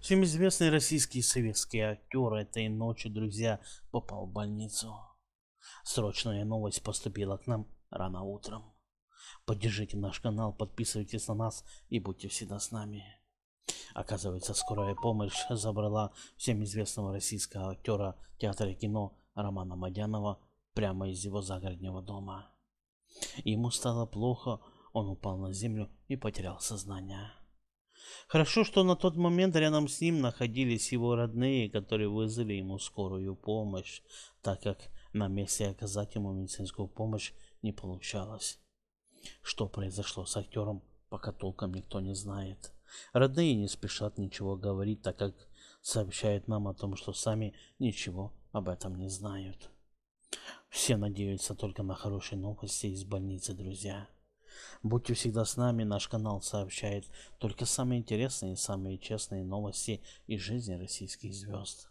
Всем известный российский и советский актер этой ночью, друзья, попал в больницу. Срочная новость поступила к нам рано утром. Поддержите наш канал, подписывайтесь на нас и будьте всегда с нами. Оказывается, скорая помощь забрала всем известного российского актера театра и кино Романа Мадянова прямо из его загородного дома. Ему стало плохо, он упал на землю и потерял сознание. Хорошо, что на тот момент рядом с ним находились его родные, которые вызвали ему скорую помощь, так как на месте оказать ему медицинскую помощь не получалось. Что произошло с актером, пока толком никто не знает. Родные не спешат ничего говорить, так как сообщают нам о том, что сами ничего об этом не знают. Все надеются только на хорошие новости из больницы, друзья. Будьте всегда с нами, наш канал сообщает только самые интересные и самые честные новости из жизни российских звезд.